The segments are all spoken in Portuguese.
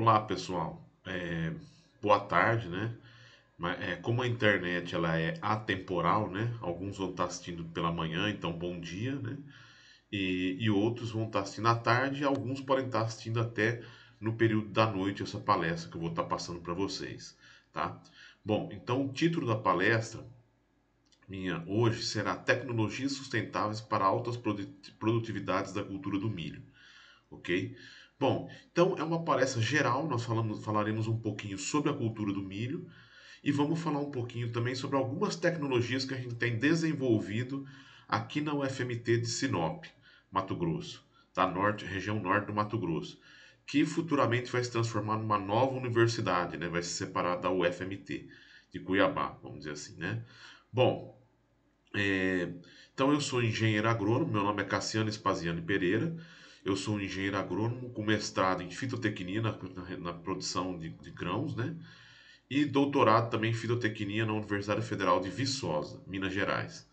Olá pessoal, é, boa tarde, né? Mas, é, como a internet ela é atemporal, né? Alguns vão estar assistindo pela manhã, então bom dia, né? E, e outros vão estar assistindo à tarde, e alguns podem estar assistindo até no período da noite essa palestra que eu vou estar passando para vocês, tá? Bom, então o título da palestra minha hoje será Tecnologias Sustentáveis para Altas Produtividades da Cultura do Milho, ok? Bom, então é uma palestra geral, nós falamos, falaremos um pouquinho sobre a cultura do milho e vamos falar um pouquinho também sobre algumas tecnologias que a gente tem desenvolvido aqui na UFMT de Sinop, Mato Grosso, da tá? norte, região norte do Mato Grosso, que futuramente vai se transformar numa nova universidade, né? vai se separar da UFMT de Cuiabá, vamos dizer assim, né? Bom, é, então eu sou engenheiro agrônomo, meu nome é Cassiano Espaziano Pereira, eu sou um engenheiro agrônomo com mestrado em fitotecnia na, na, produção de, de, grãos, né? E doutorado também em fitotecnia na Universidade Federal de Viçosa, Minas Gerais.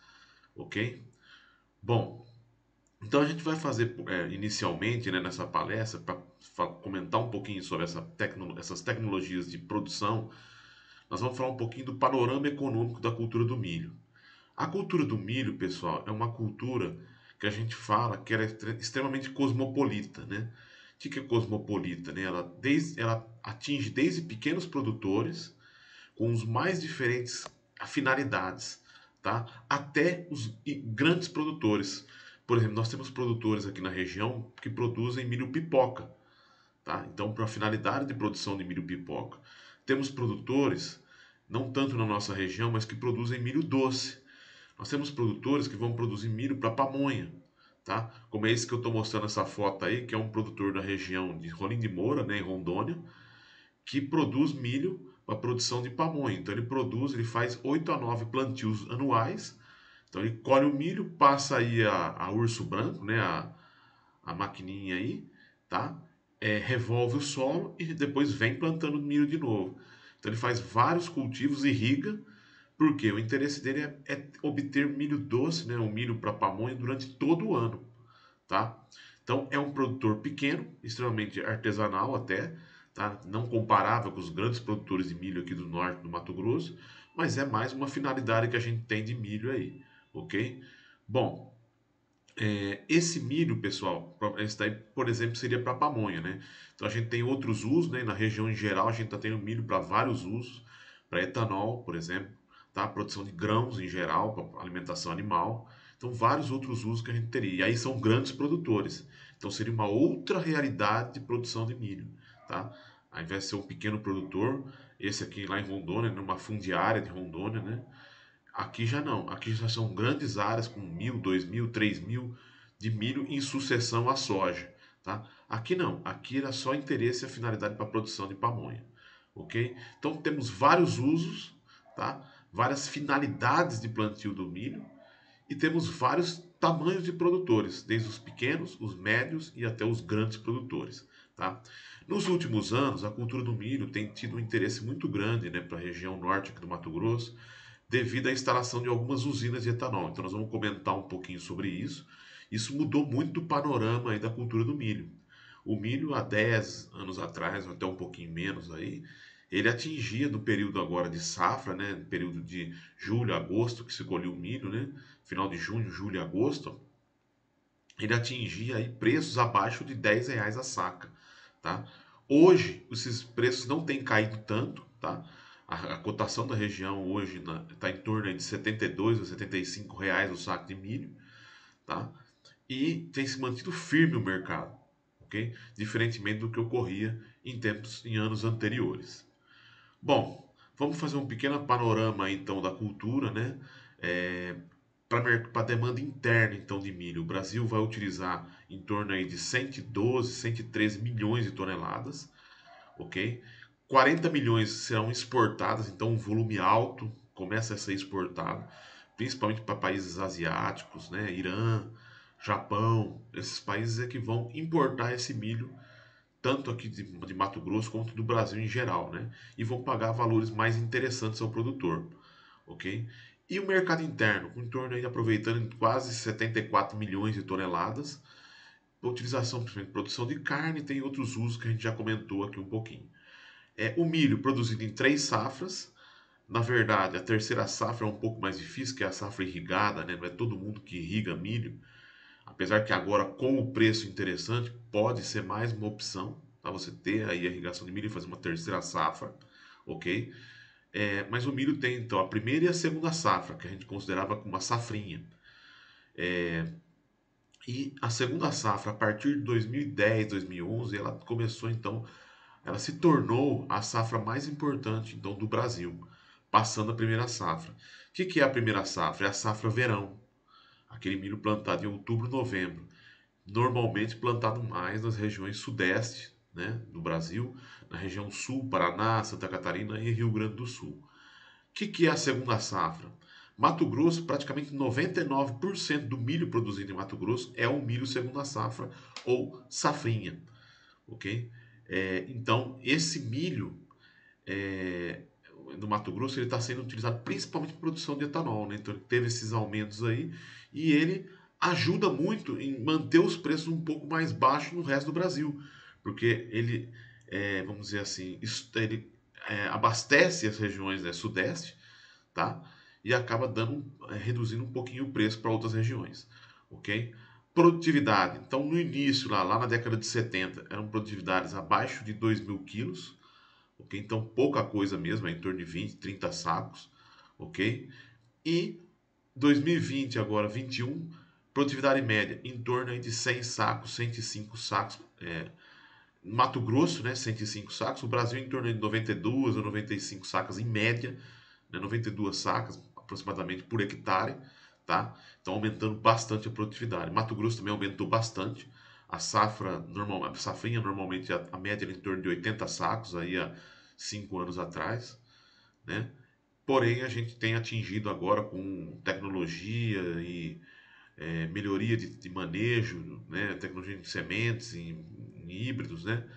Ok? Bom, então a gente vai fazer é, inicialmente né, nessa palestra para comentar um pouquinho sobre essa tecno, essas tecnologias de produção. Nós vamos falar um pouquinho do panorama econômico da cultura do milho. A cultura do milho, pessoal, é uma cultura que a gente fala que ela é extremamente cosmopolita, né? O que é cosmopolita? Né? Ela, desde, ela atinge desde pequenos produtores com os mais diferentes finalidades, tá? Até os grandes produtores. Por exemplo, nós temos produtores aqui na região que produzem milho pipoca, tá? Então, para a finalidade de produção de milho pipoca, temos produtores não tanto na nossa região, mas que produzem milho doce. Nós temos produtores que vão produzir milho para pamonha, tá? Como é esse que eu estou mostrando essa foto aí, que é um produtor da região de Rolim de Moura, né, em Rondônia, que produz milho para produção de pamonha. Então ele produz, ele faz 8 a 9 plantios anuais. Então ele colhe o milho, passa aí a, a urso branco, né, a, a maquininha aí, tá? É, revolve o solo e depois vem plantando milho de novo. Então ele faz vários cultivos, irriga, porque o interesse dele é, é obter milho doce, né, o milho para pamonha, durante todo o ano. Tá? Então, é um produtor pequeno, extremamente artesanal até, tá? não comparável com os grandes produtores de milho aqui do norte do Mato Grosso, mas é mais uma finalidade que a gente tem de milho aí, ok? Bom, é, esse milho, pessoal, esse daí, por exemplo, seria para pamonha, né? Então, a gente tem outros usos, né? na região em geral, a gente está tendo milho para vários usos, para etanol, por exemplo, tá? Produção de grãos em geral, para alimentação animal. Então, vários outros usos que a gente teria. E aí são grandes produtores. Então, seria uma outra realidade de produção de milho, tá? Ao invés de ser um pequeno produtor, esse aqui lá em Rondônia, né? numa fundiária de Rondônia, né? Aqui já não. Aqui já são grandes áreas com mil, dois mil, três mil de milho em sucessão à soja, tá? Aqui não. Aqui era só interesse e a finalidade para a produção de pamonha, ok? Então temos vários usos, tá? várias finalidades de plantio do milho e temos vários tamanhos de produtores, desde os pequenos, os médios e até os grandes produtores. Tá? Nos últimos anos, a cultura do milho tem tido um interesse muito grande né, para a região norte do Mato Grosso, devido à instalação de algumas usinas de etanol. Então, nós vamos comentar um pouquinho sobre isso. Isso mudou muito o panorama da cultura do milho. O milho, há 10 anos atrás, ou até um pouquinho menos aí, ele é atingia no período agora de safra, né, período de julho, agosto, que se colheu o milho, né, final de junho, julho e agosto, ele atingia aí preços abaixo de 10 reais a saca, tá? Hoje, esses preços não têm caído tanto, tá? A, a cotação da região hoje está em torno de 72 a 75 reais o saco de milho, tá? E tem se mantido firme o mercado, ok? Diferentemente do que ocorria em tempos, em anos anteriores. Bom, vamos fazer um pequeno panorama então da cultura, né? É, para a demanda interna então de milho, o Brasil vai utilizar em torno aí de 112, 113 milhões de toneladas, ok? 40 milhões serão exportadas, então um volume alto começa a ser exportado, principalmente para países asiáticos, né? Irã, Japão, esses países é que vão importar esse milho tanto aqui de, de, Mato Grosso quanto do Brasil em geral, né? E vão pagar valores mais interessantes ao produtor, ok? E o mercado interno, com em torno aí, aproveitando quase 74 milhões de toneladas, utilização, principalmente produção de carne, tem outros usos que a gente já comentou aqui um pouquinho. É, o milho produzido em três safras, na verdade, a terceira safra é um pouco mais difícil, que é a safra irrigada, né? Não é todo mundo que irriga milho, Apesar que agora, com o preço interessante, pode ser mais uma opção para tá? você ter aí a irrigação de milho e fazer uma terceira safra, ok? É, mas o milho tem então a primeira e a segunda safra, que a gente considerava como uma safrinha. É, e a segunda safra, a partir de 2010, 2011, ela começou então, ela se tornou a safra mais importante então do Brasil, passando a primeira safra. O que, que é a primeira safra? É a safra verão, aquele milho plantado em outubro, novembro, normalmente plantado mais nas regiões sudeste né, do Brasil, na região sul, Paraná, Santa Catarina e Rio Grande do Sul. O que, que é a segunda safra? Mato Grosso, praticamente 99% do milho produzido em Mato Grosso é o milho segunda safra ou safrinha, ok? É, então, esse milho é, do Mato Grosso ele está sendo utilizado principalmente para produção de etanol, né? então teve esses aumentos aí e ele ajuda muito em manter os preços um pouco mais baixos no resto do Brasil, porque ele, é, vamos dizer assim, ele é, abastece as regiões né, sudeste, tá? E acaba dando, é, reduzindo um pouquinho o preço para outras regiões, ok? Produtividade. Então, no início, lá, lá na década de 70, eram produtividades abaixo de 2 mil quilos, ok? Então pouca coisa mesmo, é em torno de 20, 30 sacos, ok? E 2020 agora 21, produtividade média em torno de 100 sacos, 105 sacos, é, Mato Grosso, né, 105 sacos, o Brasil em torno de 92 ou 95 sacas em média, né, 92 sacas aproximadamente por hectare, tá? Então aumentando bastante a produtividade. Mato Grosso também aumentou bastante, a safra normal, a safrinha normalmente a, a média era em torno de 80 sacos aí há 5 anos atrás, né? Porém, a gente tem atingido agora com tecnologia e é, melhoria de, de, manejo, né? tecnologia de sementes e, híbridos, né?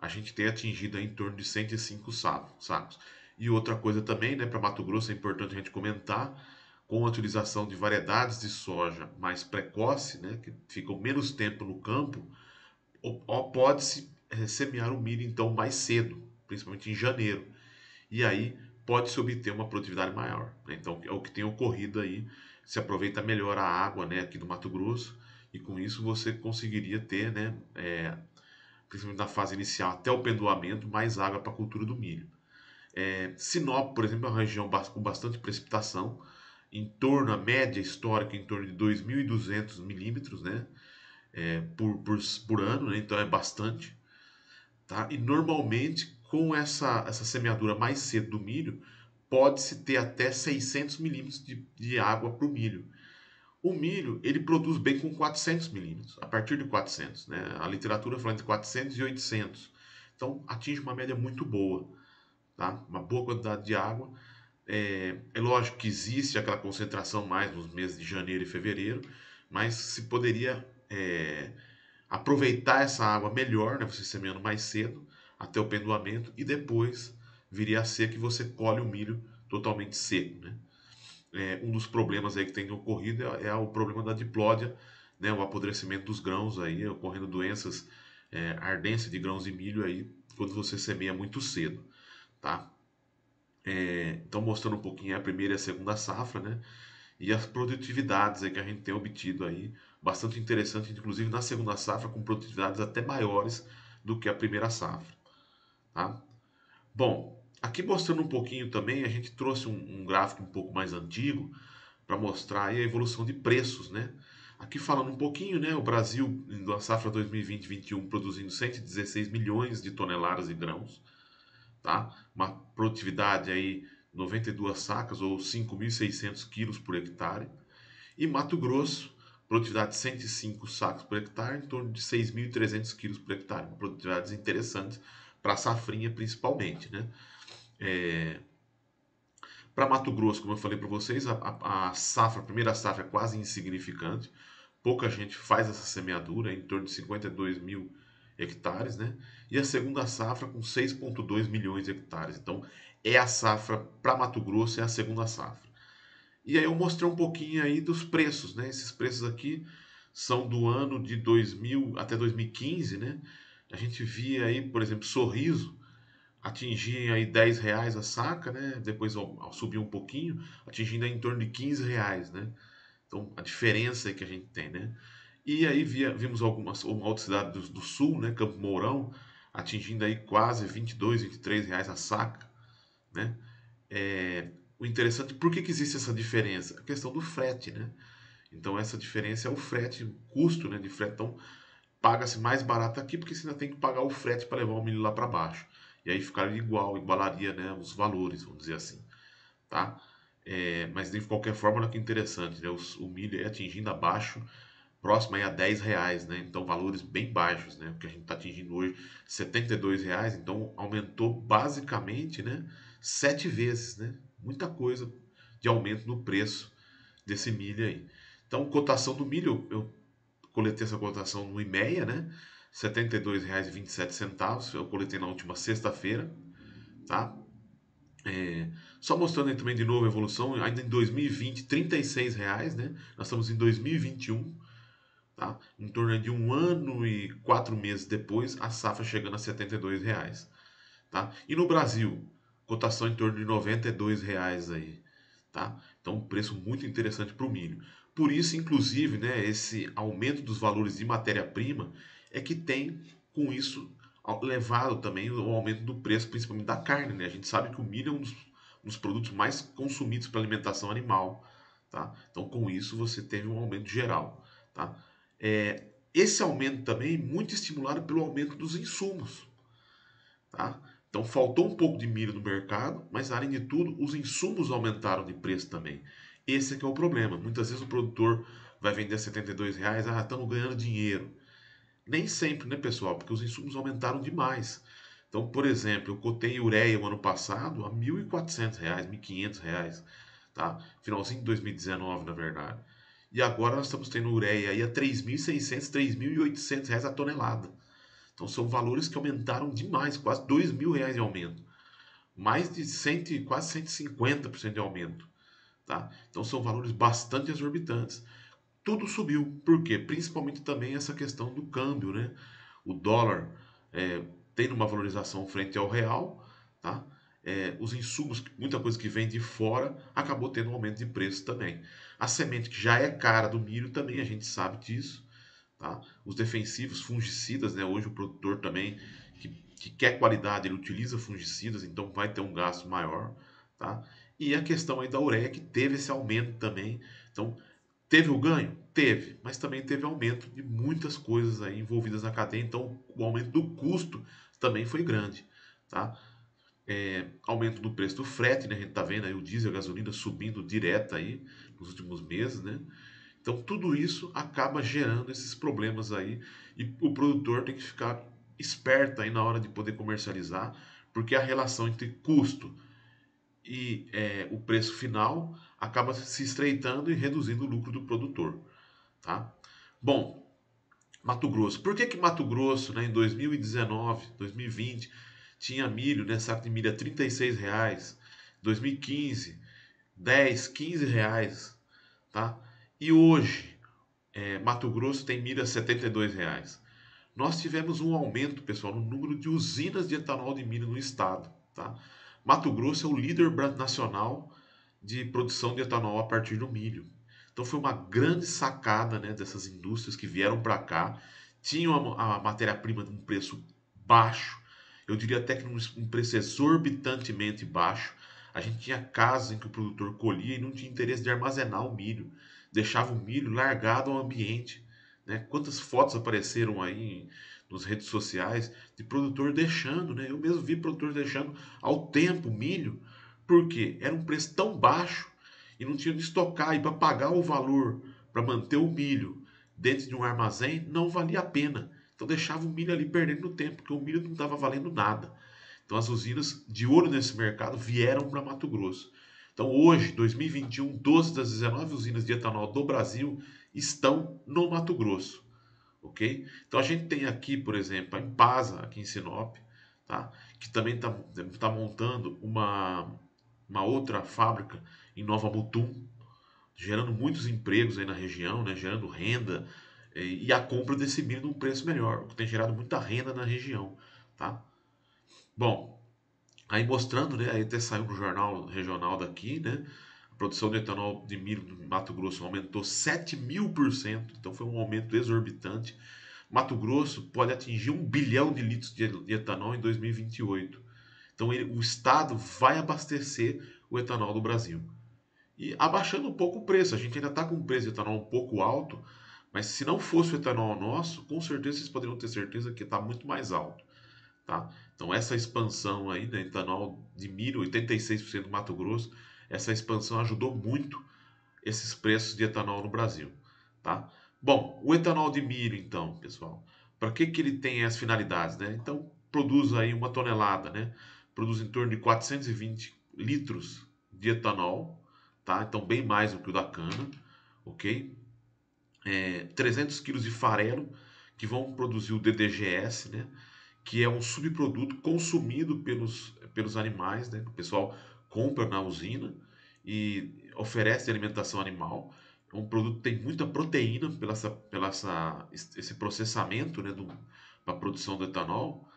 a gente tem atingido em torno de 105 sacos. E outra coisa também, né, para Mato Grosso é importante a gente comentar, com a utilização de variedades de soja mais precoce, né, que ficam menos tempo no campo, pode-se eh, semear o milho então mais cedo, principalmente em janeiro. E aí pode-se obter uma produtividade maior. Né? Então é o que tem ocorrido aí, se aproveita melhor a água né, aqui do Mato Grosso, e com isso você conseguiria ter, né, é, principalmente na fase inicial, até o pendoamento, mais água para a cultura do milho. É, Sinop, por exemplo, é uma região com bastante precipitação, em torno, a média histórica, em torno de 2.200 milímetros, né? É, por, por, por ano, né? então é bastante. Tá? E normalmente, com essa, essa semeadura mais cedo do milho, pode-se ter até 600 milímetros de, de água para o milho. O milho, ele produz bem com 400 milímetros, a partir de 400, né? A literatura fala entre 400 e 800. Então, atinge uma média muito boa, tá? Uma boa quantidade de água é, é, lógico que existe aquela concentração mais nos meses de janeiro e fevereiro, mas se poderia é, aproveitar essa água melhor, né, você semeando mais cedo, até o pendoamento, e depois viria a ser que você colhe o milho totalmente seco. Né? É, um dos problemas aí que tem ocorrido é, é o problema da diplódia, né, o apodrecimento dos grãos, aí, ocorrendo doenças, é, ardência de grãos de milho aí, quando você semeia muito cedo. Tá? É, então, mostrando um pouquinho a primeira e a segunda safra, né? E as produtividades aí que a gente tem obtido aí, bastante interessante, inclusive na segunda safra, com produtividades até maiores do que a primeira safra, tá? Bom, aqui mostrando um pouquinho também, a gente trouxe um, um gráfico um pouco mais antigo para mostrar aí a evolução de preços, né? Aqui falando um pouquinho, né? O Brasil, na safra 2020-21, produzindo 116 milhões de toneladas de grãos tá? Uma produtividade aí 92 sacas ou 5.600 quilos por hectare. E Mato Grosso, produtividade de 105 sacos por hectare, em torno de 6.300 quilos por hectare. Produtividades interessantes para a safrinha principalmente, né? É... Para Mato Grosso, como eu falei para vocês, a, a, a, safra, a primeira safra é quase insignificante. Pouca gente faz essa semeadura, em torno de 52 mil hectares, né? E a segunda safra com 6,2 milhões de hectares. Então, é a safra para Mato Grosso, é a segunda safra. E aí eu mostrei um pouquinho aí dos preços, né? Esses preços aqui são do ano de 2000 até 2015, né? A gente via aí, por exemplo, Sorriso atingia aí 10 reais a saca, né? Depois ao subiu um pouquinho, atingindo em torno de 15 reais, né? Então, a diferença que a gente tem, né? E aí via, vimos algumas uma outra cidade do, do, sul, né, Campo Mourão, atingindo aí quase 22, 23 reais a saca, né? É, o interessante, por que, que existe essa diferença? A questão do frete, né? Então essa diferença é o frete, o custo né, de frete. Então paga-se mais barato aqui porque você ainda tem que pagar o frete para levar o milho lá para baixo. E aí ficaria igual, igualaria né, os valores, vamos dizer assim. Tá? É, mas de qualquer forma, olha que interessante, né? o, o milho é atingindo abaixo próximo aí a 10 reais, né? Então valores bem baixos, né? O que a gente está atingindo hoje, 72 reais, então aumentou basicamente, né? Sete vezes, né? Muita coisa de aumento no preço desse milho aí. Então cotação do milho, eu coletei essa cotação no IMEA, né? R$ 72,27, eu coletei na última sexta-feira, tá? É, só mostrando aí também de novo a evolução, ainda em 2020, R$ 36,00, né? Nós estamos em 2021, Tá? Em torno de um ano e quatro meses depois, a safra chegando a R$ reais, tá? E no Brasil, cotação em torno de R$ reais aí, tá? Então, um preço muito interessante para o milho. Por isso, inclusive, né, esse aumento dos valores de matéria-prima é que tem com isso levado também o aumento do preço, principalmente da carne, né? A gente sabe que o milho é um dos, um dos produtos mais consumidos para alimentação animal, tá? Então, com isso, você teve um aumento geral, tá? É, esse aumento também é muito estimulado pelo aumento dos insumos. Tá? Então faltou um pouco de milho no mercado, mas além de tudo, os insumos aumentaram de preço também. Esse é que é o problema. Muitas vezes o produtor vai vender a 72 reais, ah, estamos ganhando dinheiro. Nem sempre, né, pessoal? Porque os insumos aumentaram demais. Então, por exemplo, eu cotei ureia o ano passado a R$ 1.400, R$ 1.500, tá? Finalzinho de 2019, na verdade. E agora nós estamos tendo ureia aí a 3.600, 3.800 reais a tonelada. Então são valores que aumentaram demais, quase 2 mil reais de aumento. Mais de 100, quase 150% de aumento. Tá? Então são valores bastante exorbitantes. Tudo subiu, por quê? Principalmente também essa questão do câmbio, né? O dólar é, tendo uma valorização frente ao real, tá? É, os insumos, muita coisa que vem de fora, acabou tendo um aumento de preço também. A semente que já é cara do milho também a gente sabe disso. Tá? Os defensivos fungicidas, né? hoje o produtor também que, que quer qualidade, ele utiliza fungicidas, então vai ter um gasto maior. Tá? E a questão aí da ureia que teve esse aumento também. Então, teve o ganho? Teve, mas também teve aumento de muitas coisas aí envolvidas na cadeia, então o aumento do custo também foi grande. Tá? É, aumento do preço do frete, né? A gente está vendo aí o diesel, a gasolina subindo direto aí nos últimos meses, né? Então tudo isso acaba gerando esses problemas aí e o produtor tem que ficar esperto aí na hora de poder comercializar, porque a relação entre custo e é, o preço final acaba se estreitando e reduzindo o lucro do produtor, tá? Bom, Mato Grosso. Por que que Mato Grosso, né, em 2019, 2020 tinha milho, né? Saco de milho é a 36 reais. 2015, 10, 15 reais, tá? E hoje, é, Mato Grosso tem milho a 72 reais. Nós tivemos um aumento, pessoal, no número de usinas de etanol de milho no estado, tá? Mato Grosso é o líder nacional de produção de etanol a partir do milho. Então foi uma grande sacada né, dessas indústrias que vieram para cá, tinham a, a matéria-prima de um preço baixo, eu diria até que um preço exorbitantemente baixo. A gente tinha casas em que o produtor colhia e não tinha interesse de armazenar o milho, deixava o milho largado ao ambiente. Né? Quantas fotos apareceram aí nas redes sociais de produtor deixando, né? eu mesmo vi produtor deixando ao tempo milho, porque era um preço tão baixo e não tinha de estocar e para pagar o valor para manter o milho dentro de um armazém não valia a pena. Então deixava o milho ali perdendo tempo, porque o milho não estava valendo nada. Então as usinas de ouro nesse mercado vieram para Mato Grosso. Então hoje, 2021, 12 das 19 usinas de etanol do Brasil estão no Mato Grosso. Ok? Então a gente tem aqui, por exemplo, a Impasa, aqui em Sinop, tá? que também está tá montando uma, uma outra fábrica em Nova Mutum, gerando muitos empregos aí na região, né? gerando renda, e a compra desse milho num preço melhor, o que tem gerado muita renda na região, tá? Bom, aí mostrando, né, aí até saiu no jornal regional daqui, né, a produção de etanol de milho no Mato Grosso aumentou 7 mil por cento, então foi um aumento exorbitante. Mato Grosso pode atingir um bilhão de litros de etanol em 2028. Então ele, o Estado vai abastecer o etanol do Brasil. E abaixando um pouco o preço, a gente ainda está com um preço de etanol um pouco alto, mas se não fosse o etanol nosso, com certeza vocês poderiam ter certeza que está muito mais alto. Tá? Então essa expansão aí, né, etanol de milho, 86% do Mato Grosso, essa expansão ajudou muito esses preços de etanol no Brasil. Tá? Bom, o etanol de milho então, pessoal, para que, que ele tem as finalidades? Né? Então produz aí uma tonelada, né? produz em torno de 420 litros de etanol, tá? então bem mais do que o da cana, ok? é, 300 quilos de farelo que vão produzir o DDGS, né? que é um subproduto consumido pelos, pelos animais, né? o pessoal compra na usina e oferece alimentação animal. É um produto que tem muita proteína pela, essa, pela essa, esse processamento né, do, da produção do etanol,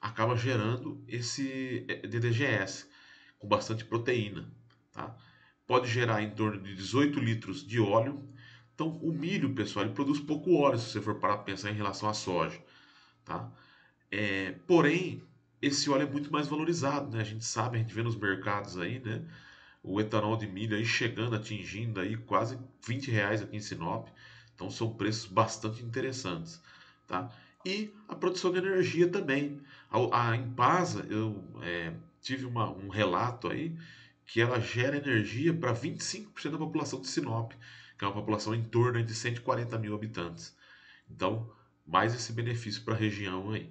acaba gerando esse é, DDGS com bastante proteína. Tá? Pode gerar em torno de 18 litros de óleo então, o milho, pessoal, ele produz pouco óleo, se você for parar para pensar em relação à soja. Tá? É, porém, esse óleo é muito mais valorizado, né? A gente sabe, a gente vê nos mercados aí, né? O etanol de milho aí chegando, atingindo aí quase 20 reais aqui em Sinop. Então são preços bastante interessantes, tá? E a produção de energia também. A, a eu é, tive uma, um relato aí que ela gera energia para 25% da população de Sinop que é uma população em torno de 140 mil habitantes. Então, mais esse benefício para a região aí,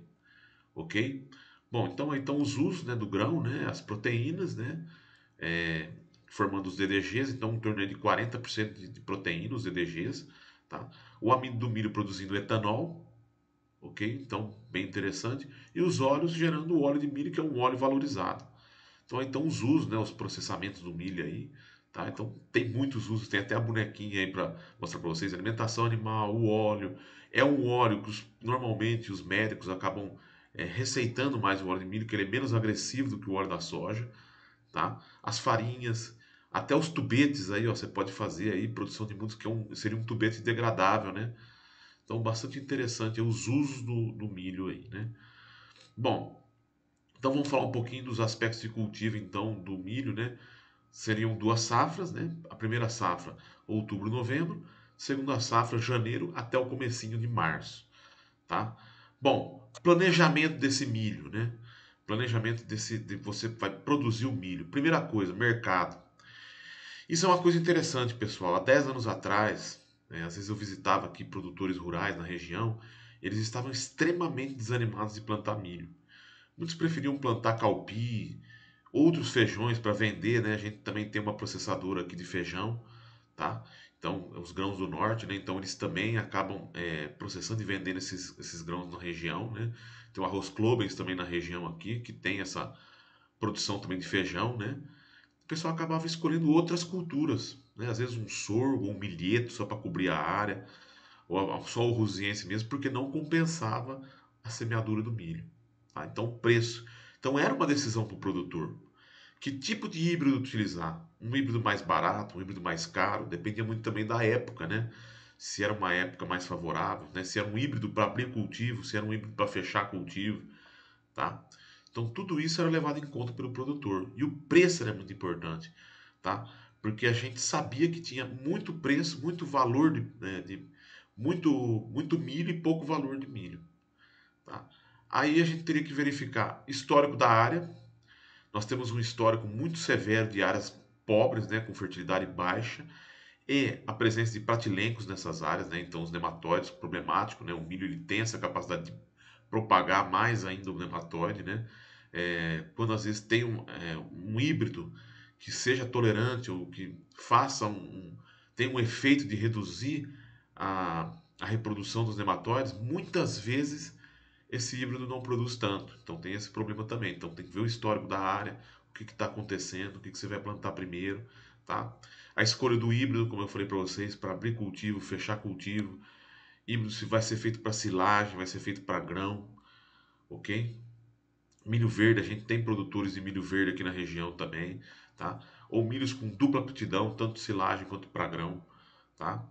ok? Bom, então, então os usos né, do grão, né, as proteínas, né, é, formando os DDGs, então em torno de 40% de proteína, os DDGs, tá? O amido do milho produzindo etanol, ok? Então, bem interessante. E os óleos gerando o óleo de milho, que é um óleo valorizado. Então, então os usos, né, os processamentos do milho aí, Tá? Então tem muitos usos, tem até a bonequinha aí para mostrar para vocês, alimentação animal, o óleo. É um óleo que os, normalmente os médicos acabam é, receitando mais o óleo de milho, que ele é menos agressivo do que o óleo da soja. Tá? As farinhas, até os tubetes aí, ó, você pode fazer aí produção de muitos que é um, seria um tubete degradável, né? Então bastante interessante os usos do, do milho aí, né? Bom, então vamos falar um pouquinho dos aspectos de cultivo então do milho, né? seriam duas safras, né? A primeira safra, outubro, novembro, segunda safra, janeiro até o comecinho de março, tá? Bom, planejamento desse milho, né? Planejamento desse de você vai produzir o milho. Primeira coisa, mercado. Isso é uma coisa interessante, pessoal. Há 10 anos atrás, né, às vezes eu visitava aqui produtores rurais na região, eles estavam extremamente desanimados de plantar milho. Muitos preferiam plantar calpi, outros feijões para vender, né? A gente também tem uma processadora aqui de feijão, tá? Então, os grãos do norte, né? Então, eles também acabam é, processando e vendendo esses, esses grãos na região, né? Tem o arroz Clubens também na região aqui, que tem essa produção também de feijão, né? O pessoal acabava escolhendo outras culturas, né? Às vezes um sorgo, um milheto só para cobrir a área, ou só o rusiense mesmo, porque não compensava a semeadura do milho. Tá? Então, o preço então era uma decisão para o produtor. Que tipo de híbrido utilizar? Um híbrido mais barato, um híbrido mais caro, dependia muito também da época, né? Se era uma época mais favorável, né? se era um híbrido para abrir cultivo, se era um híbrido para fechar cultivo, tá? Então tudo isso era levado em conta pelo produtor e o preço era muito importante, tá? Porque a gente sabia que tinha muito preço, muito valor de, né, de muito muito milho e pouco valor de milho, tá? Aí a gente teria que verificar histórico da área. Nós temos um histórico muito severo de áreas pobres, né, com fertilidade baixa, e a presença de pratilencos nessas áreas, né, então os nematóides problemático, né, o milho ele tem essa capacidade de propagar mais ainda o nematóide, né, é, quando às vezes tem um, é, um, híbrido que seja tolerante ou que faça um, um tem um efeito de reduzir a, a reprodução dos nematóides, muitas vezes esse híbrido não produz tanto. Então tem esse problema também. Então tem que ver o histórico da área, o que está acontecendo, o que, que você vai plantar primeiro. Tá? A escolha do híbrido, como eu falei para vocês, para abrir cultivo, fechar cultivo. Híbrido se vai ser feito para silagem, vai ser feito para grão, ok? Milho verde, a gente tem produtores de milho verde aqui na região também, tá? Ou milhos com dupla aptidão, tanto silagem quanto para grão, tá?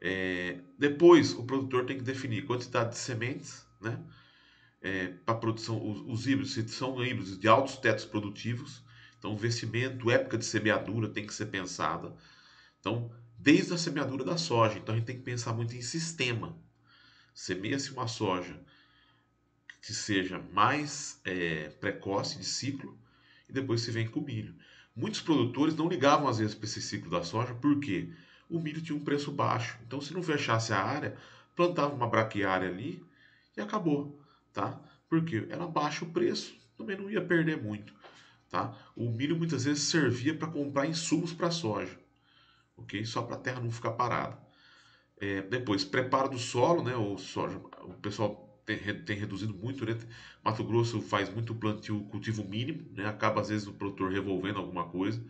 É... Depois, o produtor tem que definir quantidade de sementes, né? é, para produção, os, os, híbridos são híbridos de altos tetos produtivos, então o vencimento, época de semeadura tem que ser pensada. Então, desde a semeadura da soja, então a gente tem que pensar muito em sistema. Semeia-se uma soja que seja mais é, precoce de ciclo e depois se vem com o milho. Muitos produtores não ligavam às vezes para esse ciclo da soja, porque o milho tinha um preço baixo. Então, se não fechasse a área, plantava uma braquiária ali e acabou tá? Porque ela baixa o preço, também não ia perder muito, tá? O milho muitas vezes servia para comprar insumos para soja, ok? Só para a terra não ficar parada. É, depois, preparo do solo, né? O soja, o pessoal tem, tem reduzido muito, né? Mato Grosso faz muito plantio, cultivo mínimo, né? Acaba às vezes o produtor revolvendo alguma coisa.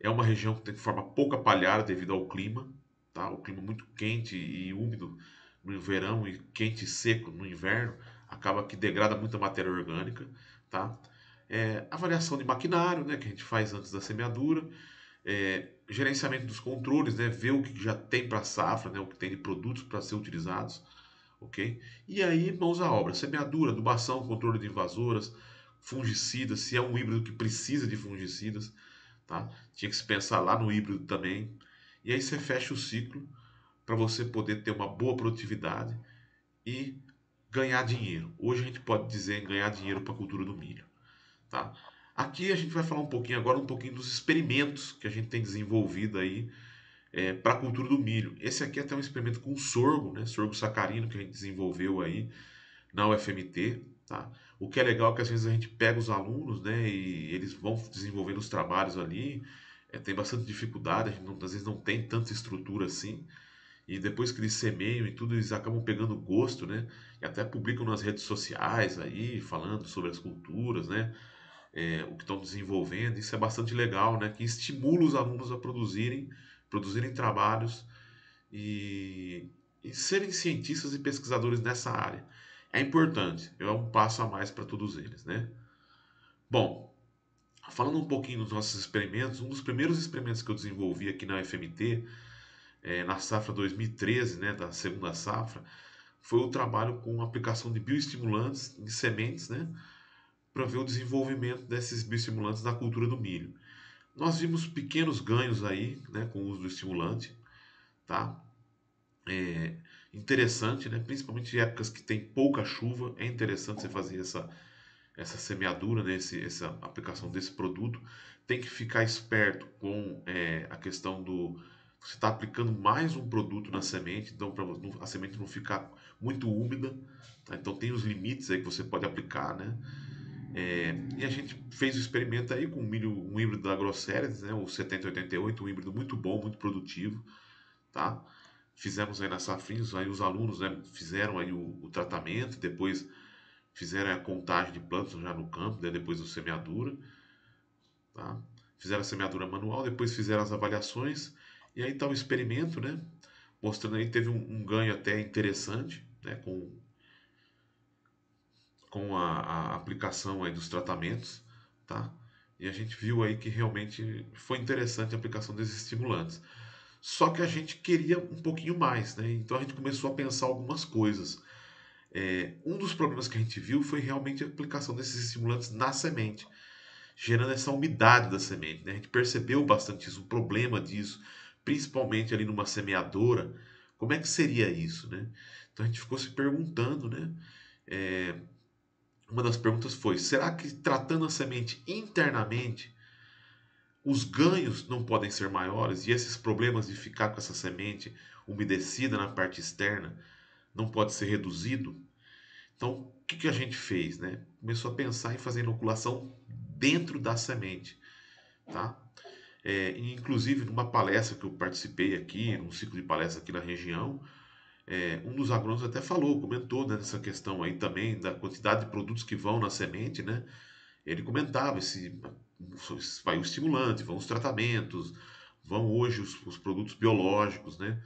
É uma região que tem forma pouca palhada devido ao clima, tá? O clima muito quente e úmido no verão e quente e seco no inverno acaba que degrada muita matéria orgânica, tá? É, avaliação de maquinário, né, que a gente faz antes da semeadura, é, gerenciamento dos controles, né, ver o que já tem para safra, né, o que tem de produtos para ser utilizados, ok? E aí mãos à obra, semeadura, adubação, controle de invasoras, fungicidas, se é um híbrido que precisa de fungicidas, tá? Tinha que se pensar lá no híbrido também. E aí você fecha o ciclo para você poder ter uma boa produtividade e ganhar dinheiro. Hoje a gente pode dizer ganhar dinheiro para a cultura do milho. Tá? Aqui a gente vai falar um pouquinho agora um pouquinho dos experimentos que a gente tem desenvolvido aí é, para a cultura do milho. Esse aqui é até um experimento com sorgo, né? Sorgo sacarino que a gente desenvolveu aí na UFMT, tá? O que é legal é que às vezes a gente pega os alunos, né? E eles vão desenvolvendo os trabalhos ali. É, tem bastante dificuldade, a gente não, às vezes não tem tanta estrutura assim. E depois que eles semeiam e tudo, eles acabam pegando gosto, né? e até publicam nas redes sociais aí, falando sobre as culturas, né? É, o que estão desenvolvendo, isso é bastante legal, né? Que estimula os alunos a produzirem, produzirem trabalhos e, e serem cientistas e pesquisadores nessa área. É importante, é um passo a mais para todos eles, né? Bom, falando um pouquinho dos nossos experimentos, um dos primeiros experimentos que eu desenvolvi aqui na FMT, é, na safra 2013, né, da segunda safra, foi o trabalho com aplicação de bioestimulantes, de sementes, né, para ver o desenvolvimento desses bioestimulantes na cultura do milho. Nós vimos pequenos ganhos aí, né, com o uso do estimulante, tá? É interessante, né? Principalmente em épocas que tem pouca chuva, é interessante você fazer essa essa semeadura, né? Esse, essa aplicação desse produto. Tem que ficar esperto com é, a questão do você está aplicando mais um produto na semente, então para a semente não ficar muito úmida, tá? então tem os limites aí que você pode aplicar, né? É, e a gente fez o experimento aí com um milho, um híbrido da Grosseries, né? O 7088, um híbrido muito bom, muito produtivo, tá? Fizemos aí na Safrinhos, aí os alunos né, fizeram aí o, o tratamento, depois fizeram a contagem de plantas já no campo, né, depois do semeadura, tá? Fizeram a semeadura manual, depois fizeram as avaliações e aí está um experimento, né? Mostrando aí, teve um, um ganho até interessante, né? Com, com a, a, aplicação aí dos tratamentos, tá? E a gente viu aí que realmente foi interessante a aplicação desses estimulantes. Só que a gente queria um pouquinho mais, né? Então a gente começou a pensar algumas coisas. É, um dos problemas que a gente viu foi realmente a aplicação desses estimulantes na semente, gerando essa umidade da semente. Né? A gente percebeu bastante isso, o problema disso, principalmente ali numa semeadora, como é que seria isso, né? Então a gente ficou se perguntando, né? É, uma das perguntas foi: será que tratando a semente internamente, os ganhos não podem ser maiores e esses problemas de ficar com essa semente umedecida na parte externa não pode ser reduzido? Então, o que, que a gente fez, né? Começou a pensar em fazer inoculação dentro da semente, tá? É, inclusive, numa palestra que eu participei aqui, num ciclo de palestra aqui na região, é, um dos agrônomos até falou, comentou né, nessa questão aí também da quantidade de produtos que vão na semente, né? Ele comentava se vai o estimulante, vão os tratamentos, vão hoje os, os produtos biológicos, né?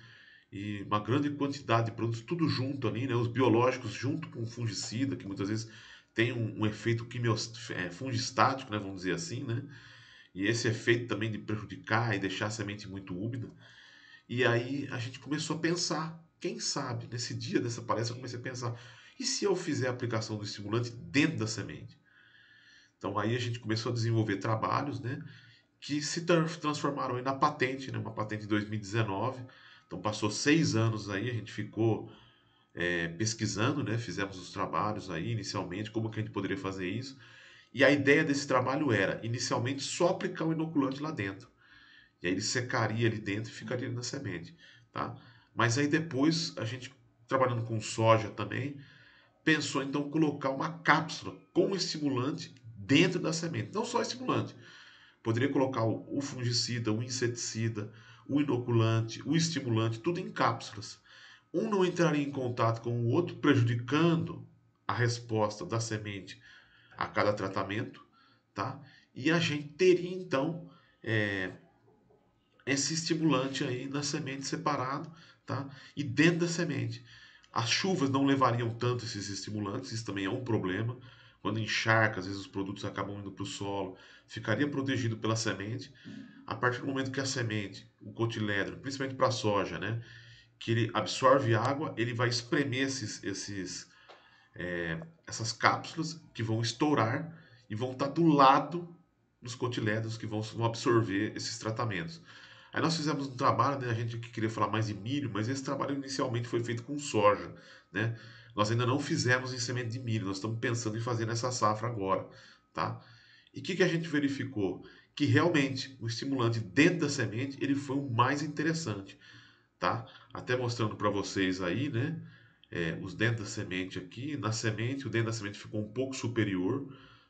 E uma grande quantidade de produtos, tudo junto ali, né? Os biológicos junto com o fungicida, que muitas vezes tem um, um efeito quimio, é, né? Vamos dizer assim, né? E esse efeito também de prejudicar e deixar a semente muito úmida. E aí a gente começou a pensar, quem sabe, nesse dia dessa palestra eu comecei a pensar, e se eu fizer a aplicação do estimulante dentro da semente? Então aí a gente começou a desenvolver trabalhos, né, que se transformaram aí na patente, né, uma patente de 2019. Então passou seis anos aí, a gente ficou é, pesquisando, né, fizemos os trabalhos aí inicialmente, como que a gente poderia fazer isso. E a ideia desse trabalho era, inicialmente, só aplicar o inoculante lá dentro. E aí ele secaria ali dentro e ficaria na semente. Tá? Mas aí depois, a gente, trabalhando com soja também, pensou então colocar uma cápsula com estimulante dentro da semente. Não só estimulante. Poderia colocar o fungicida, o inseticida, o inoculante, o estimulante, tudo em cápsulas. Um não entraria em contato com o outro, prejudicando a resposta da semente a cada tratamento, tá? E a gente teria então é, esse estimulante aí na semente separado, tá? E dentro da semente. As chuvas não levariam tanto esses estimulantes, isso também é um problema. Quando encharca, às vezes os produtos acabam indo para o solo, ficaria protegido pela semente. A partir do momento que a semente, o cotilédron, principalmente para a soja, né, que ele absorve água, ele vai espremer esses, esses é, essas cápsulas que vão estourar e vão estar tá do lado dos cotiledos que vão, vão absorver esses tratamentos. Aí nós fizemos um trabalho, né, a gente que queria falar mais de milho, mas esse trabalho inicialmente foi feito com soja, né? Nós ainda não fizemos em semente de milho, nós estamos pensando em fazer nessa safra agora, tá? E o que, que a gente verificou? Que realmente o estimulante dentro da semente ele foi o mais interessante, tá? Até mostrando para vocês aí, né? é, os dentes da semente aqui. Na semente, o dente da semente ficou um pouco superior,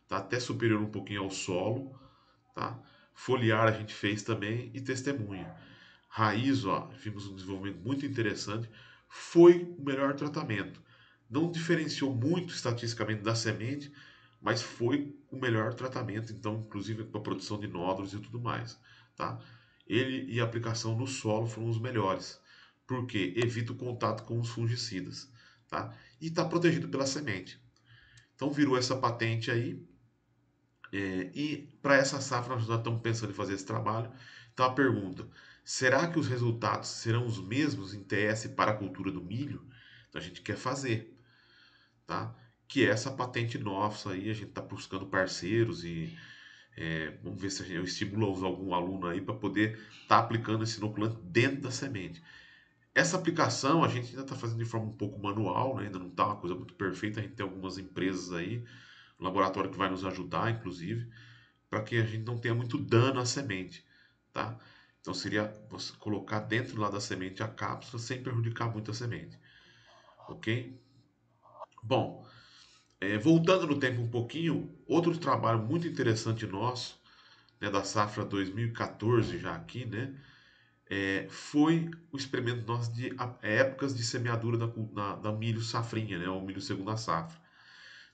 tá? até superior um pouquinho ao solo. Tá? Foliar a gente fez também e testemunha. Raiz, ó, vimos um desenvolvimento muito interessante. Foi o melhor tratamento. Não diferenciou muito estatisticamente da semente, mas foi o melhor tratamento, então, inclusive com a produção de nódulos e tudo mais. Tá? Ele e a aplicação no solo foram os melhores porque evita o contato com os fungicidas, tá? E está protegido pela semente. Então virou essa patente aí. É, e para essa safra nós já estamos pensando em fazer esse trabalho. Então a pergunta: será que os resultados serão os mesmos em TS para a cultura do milho? Então a gente quer fazer, tá? Que é essa patente nossa aí a gente está buscando parceiros e é, vamos ver se gente, eu estimulo algum aluno aí para poder estar tá aplicando esse inoculante dentro da semente. Essa aplicação a gente ainda está fazendo de forma um pouco manual, né? ainda não está uma coisa muito perfeita. A gente tem algumas empresas aí, um laboratório que vai nos ajudar, inclusive, para que a gente não tenha muito dano à semente. Tá? Então seria você colocar dentro lá da semente a cápsula sem prejudicar muito a semente. Ok? Bom, é, voltando no tempo um pouquinho, outro trabalho muito interessante nosso, né, da safra 2014 já aqui, né? é, foi o experimento nosso de é, épocas de semeadura da, na, da milho safrinha, né, ou milho segunda safra.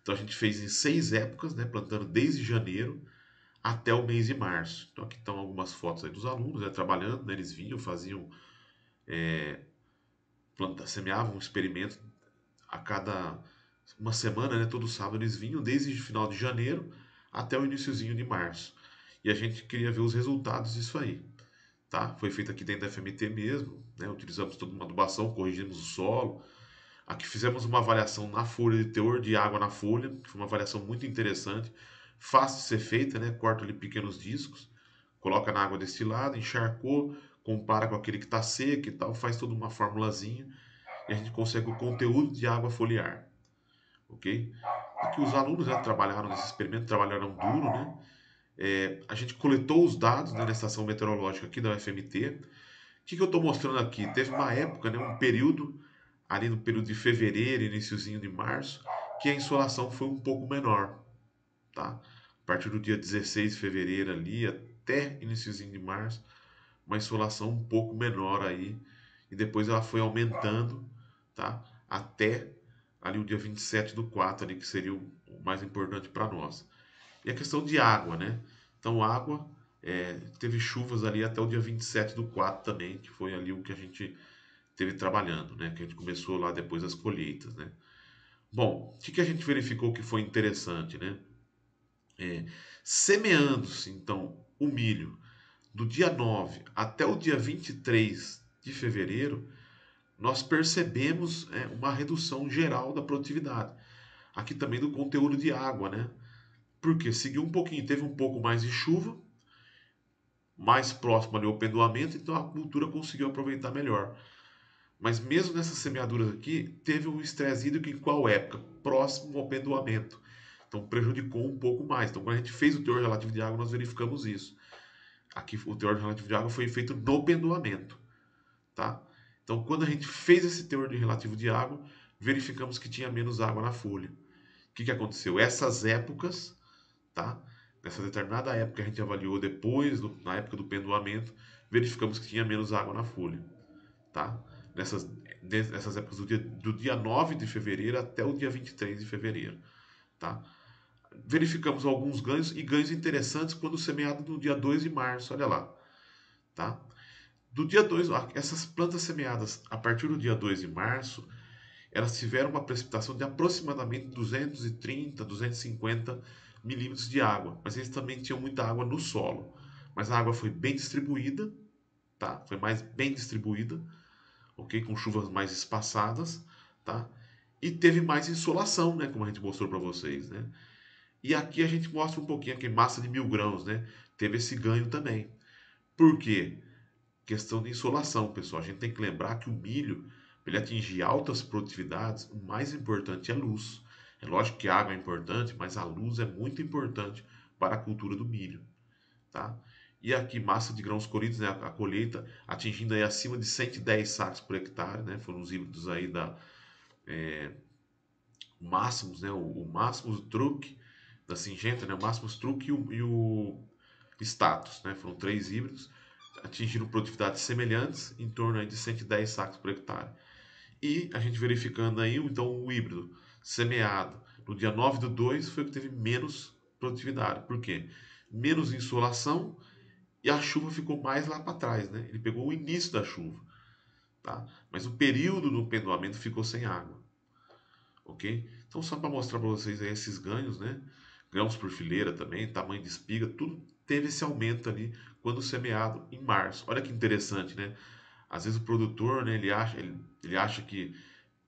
Então a gente fez em seis épocas, né, plantando desde janeiro até o mês de março. Então aqui estão algumas fotos dos alunos né, trabalhando, né, eles vinham, faziam, é, planta, semeavam um experimento a cada uma semana, né, todo sábado eles vinham desde o final de janeiro até o iníciozinho de março. E a gente queria ver os resultados disso aí tá? Foi feita aqui dentro da FMT mesmo, né? Utilizamos toda uma adubação, corrigimos o solo. Aqui fizemos uma avaliação na folha de teor de água na folha, que foi uma avaliação muito interessante, fácil de ser feita, né? Corta ali pequenos discos, coloca na água destilada, encharcou, compara com aquele que está seco e tal, faz toda uma formulazinha e a gente consegue o conteúdo de água foliar, ok? Aqui os alunos né, trabalharam nesse experimento, trabalharam duro, né? É, a gente coletou os dados na né, ah. estação meteorológica aqui da UFMT. O que, que eu estou mostrando aqui? Teve uma época, né, um período, ali no período de fevereiro, iníciozinho de março, que a insolação foi um pouco menor. Tá? A partir do dia 16 de fevereiro ali, até iníciozinho de março, uma insolação um pouco menor aí. E depois ela foi aumentando tá? até ali o dia 27 do 4, ali, que seria o mais importante para nós. E a questão de água, né? Então, água, é, teve chuvas ali até o dia 27 do 4 também, que foi ali o que a gente teve trabalhando, né? Que a gente começou lá depois das colheitas, né? Bom, o que, que a gente verificou que foi interessante, né? É, Semeando-se, então, o milho do dia 9 até o dia 23 de fevereiro, nós percebemos é, uma redução geral da produtividade. Aqui também do conteúdo de água, né? porque seguiu um pouquinho, teve um pouco mais de chuva, mais próximo ali ao pendoamento, então a cultura conseguiu aproveitar melhor. Mas mesmo nessas semeaduras aqui, teve um estresse hídrico em qual época? Próximo ao pendoamento. Então prejudicou um pouco mais. Então quando a gente fez o teor relativo de água, nós verificamos isso. Aqui o teor relativo de água foi feito no pendoamento, tá? Então quando a gente fez esse teor de relativo de água, verificamos que tinha menos água na folha. O que, que aconteceu? Essas épocas Tá? Nessa determinada época que a gente avaliou, depois, do, na época do pendoamento, verificamos que tinha menos água na folha. Tá? Nessas, nessas épocas do dia, do dia 9 de fevereiro até o dia 23 de fevereiro. Tá? Verificamos alguns ganhos e ganhos interessantes quando semeado no dia 2 de março, olha lá. Tá? Do dia 2, essas plantas semeadas a partir do dia 2 de março, elas tiveram uma precipitação de aproximadamente 230, 250 milímetros de água, mas eles também tinham muita água no solo. Mas a água foi bem distribuída, tá? Foi mais bem distribuída, ok? Com chuvas mais espaçadas, tá? E teve mais insolação, né? Como a gente mostrou para vocês, né? E aqui a gente mostra um pouquinho aqui, massa de mil grãos, né? Teve esse ganho também. Por quê? Questão de insolação, pessoal. A gente tem que lembrar que o milho, ele atingir altas produtividades, o mais importante é a luz. É lógico que a água é importante, mas a luz é muito importante para a cultura do milho, tá? E aqui massa de grãos colhidos, né, a colheita atingindo aí acima de 110 sacos por hectare, né? Foram os híbridos aí da é, Máximos, né? O, o Máximos Truque da Singenta, né? O Máximos Truque e o, e o Status, né? Foram três híbridos atingiram produtividades semelhantes, em torno aí de 110 sacos por hectare. E a gente verificando aí, então, o híbrido semeado no dia 9 do 2 foi o que teve menos produtividade. Por quê? Menos insolação e a chuva ficou mais lá para trás, né? Ele pegou o início da chuva, tá? Mas o período do pendoamento ficou sem água, ok? Então só para mostrar para vocês aí esses ganhos, né? Grãos por fileira também, tamanho de espiga, tudo teve esse aumento ali quando semeado em março. Olha que interessante, né? Às vezes o produtor, né? Ele acha, ele, ele acha que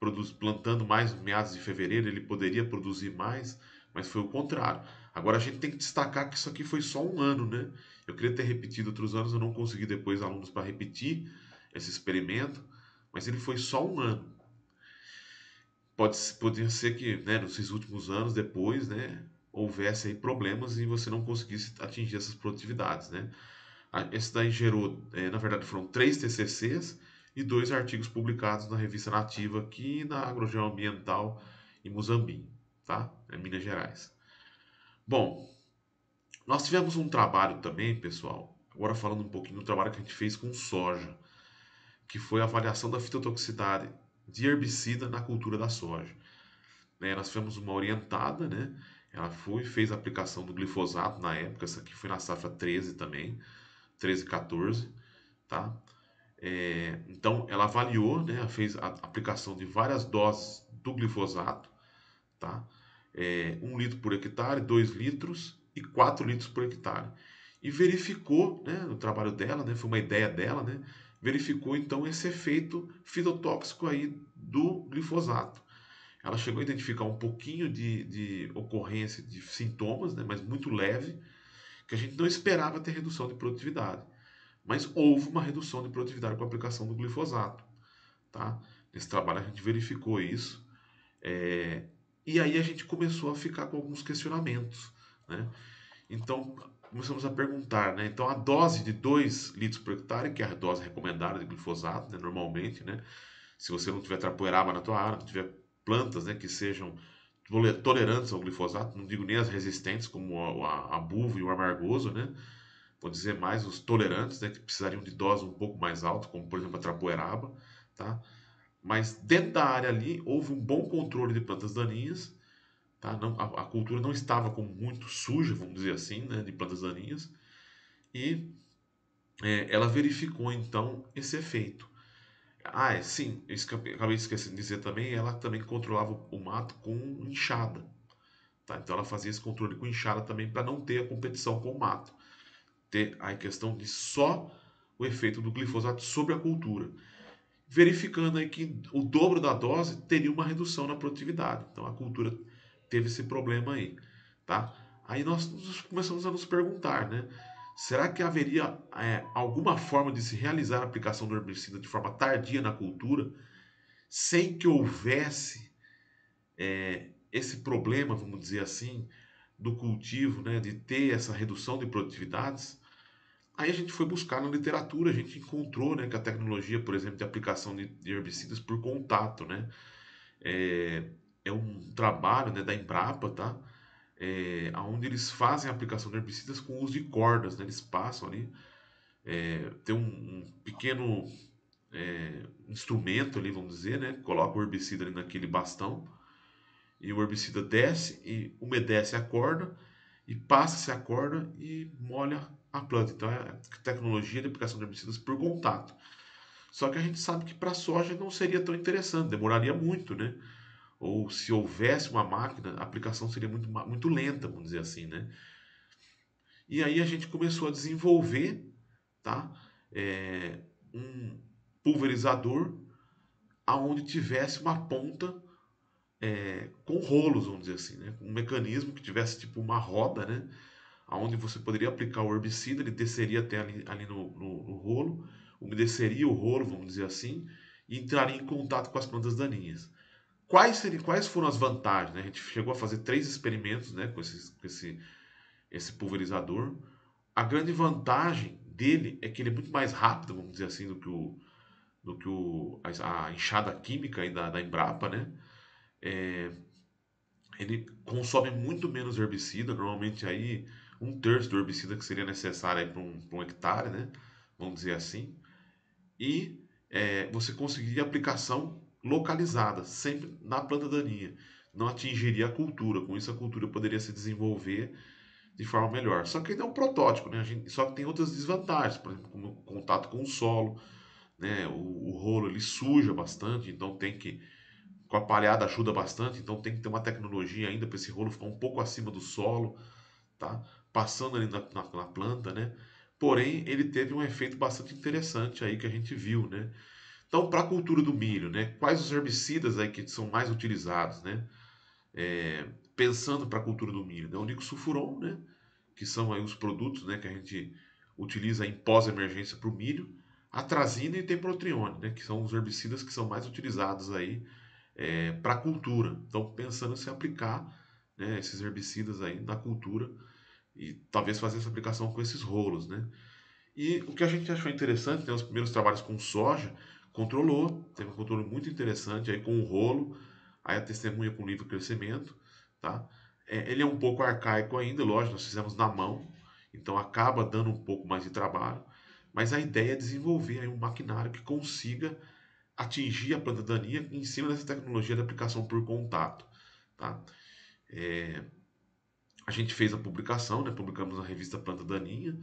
produz, plantando mais meados de fevereiro, ele poderia produzir mais, mas foi o contrário. Agora a gente tem que destacar que isso aqui foi só um ano, né? Eu queria ter repetido outros anos, eu não consegui depois alunos para repetir esse experimento, mas ele foi só um ano. Pode, pode ser que né, nos últimos anos, depois, né, houvesse aí problemas e você não conseguisse atingir essas produtividades, né? Esse daí gerou, é, na verdade, foram três TCCs, e dois artigos publicados na revista Nativa aqui na Agrogeoambiental em Muzambim, tá? Em Minas Gerais. Bom, nós tivemos um trabalho também, pessoal, agora falando um pouquinho do trabalho que a gente fez com soja, que foi a avaliação da fitotoxicidade de herbicida na cultura da soja. É, nós tivemos uma orientada, né? Ela foi fez a aplicação do glifosato na época, essa aqui foi na safra 13 também, 13 14, tá? É, então, ela avaliou, né, fez a aplicação de várias doses do glifosato, tá? É, 1 um litro por hectare, 2 litros e 4 litros por hectare. E verificou, né, no trabalho dela, né, foi uma ideia dela, né, verificou então esse efeito fitotóxico aí do glifosato. Ela chegou a identificar um pouquinho de, de ocorrência de sintomas, né, mas muito leve, que a gente não esperava ter redução de produtividade mas houve uma redução de produtividade com a aplicação do glifosato. Tá? Nesse trabalho a gente verificou isso. É, e aí a gente começou a ficar com alguns questionamentos. Né? Então, começamos a perguntar, né? Então, a dose de 2 litros por hectare, que é a dose recomendada de glifosato, né? normalmente, né? Se você não tiver trapoeraba na tua área, não tiver plantas né, que sejam tolerantes ao glifosato, não digo nem as resistentes, como a, a, a buva e o amargoso, né? vou dizer mais, os tolerantes, né, que precisariam de doses um pouco mais altas, como por exemplo a trapoeraba, tá? Mas dentro da área ali houve um bom controle de plantas daninhas, tá? Não, a, a cultura não estava com muito suja, vamos dizer assim, né, de plantas daninhas, e é, ela verificou então esse efeito. Ah, é, sim, eu acabei esquecendo de dizer também, ela também controlava o, o mato com enxada. Tá? Então ela fazia esse controle com enxada também para não ter a competição com o mato ter a questão de só o efeito do glifosato sobre a cultura. Verificando aí que o dobro da dose teria uma redução na produtividade. Então a cultura teve esse problema aí, tá? Aí nós começamos a nos perguntar, né? Será que haveria é, alguma forma de se realizar a aplicação do herbicida de forma tardia na cultura, sem que houvesse é, esse problema, vamos dizer assim, do cultivo, né, de ter essa redução de produtividades? Aí a gente foi buscar na literatura, a gente encontrou né, que a tecnologia, por exemplo, de aplicação de herbicidas por contato, né, é, é um trabalho né, da Embrapa, tá? É, onde eles fazem a aplicação de herbicidas com uso de cordas, né, eles passam ali, é, tem um, um pequeno é, instrumento ali, vamos dizer, né, coloca o herbicida ali naquele bastão, e o herbicida desce e umedece a corda, e passa-se a corda e molha a planta. Então é tecnologia de aplicação de herbicidas por contato. Só que a gente sabe que para soja não seria tão interessante, demoraria muito, né? Ou se houvesse uma máquina, a aplicação seria muito, muito lenta, vamos dizer assim, né? E aí a gente começou a desenvolver, tá? É, um pulverizador aonde tivesse uma ponta é, com rolos, vamos dizer assim, né? Um mecanismo que tivesse tipo uma roda, né? aonde você poderia aplicar o herbicida, ele desceria até ali, ali no, no, no rolo, umedeceria o rolo, vamos dizer assim, e entraria em contato com as plantas daninhas. Quais, seriam, quais foram as vantagens? Né? A gente chegou a fazer três experimentos né, com, esse, com esse, esse pulverizador. A grande vantagem dele é que ele é muito mais rápido, vamos dizer assim, do que, o, do que o, a, a enxada química da, da Embrapa. Né? É, ele consome muito menos herbicida, normalmente aí um terço do herbicida que seria necessário para um, um hectare, né? vamos dizer assim, e é, você conseguiria aplicação localizada, sempre na planta daninha. Não atingiria a cultura, com isso a cultura poderia se desenvolver de forma melhor. Só que ainda é um protótipo, né? Gente, só que tem outras desvantagens, por exemplo, como contato com o solo, né? O, o, rolo ele suja bastante, então tem que com a palhada ajuda bastante, então tem que ter uma tecnologia ainda para esse rolo ficar um pouco acima do solo, tá? passando ali na, na, na planta, né? Porém, ele teve um efeito bastante interessante aí que a gente viu, né? Então, para a cultura do milho, né? Quais os herbicidas aí que são mais utilizados, né? É, pensando para a cultura do milho, né? O nicosulfuron, né? Que são aí os produtos, né? Que a gente utiliza em pós-emergência para o milho. Atrazina e teprotrione, né? Que são os herbicidas que são mais utilizados aí é, para a cultura. Então, pensando em se aplicar né, esses herbicidas aí na cultura e talvez fazer essa aplicação com esses rolos, né? E o que a gente achou interessante, né, os primeiros trabalhos com soja, controlou, teve um controle muito interessante aí com o rolo, aí a testemunha com livro crescimento, tá? É, ele é um pouco arcaico ainda, lógico, nós fizemos na mão, então acaba dando um pouco mais de trabalho, mas a ideia é desenvolver aí um maquinário que consiga atingir a planta daninha em cima dessa tecnologia de aplicação por contato, tá? É, a gente fez a publicação, né? Publicamos na revista Planta Daninha.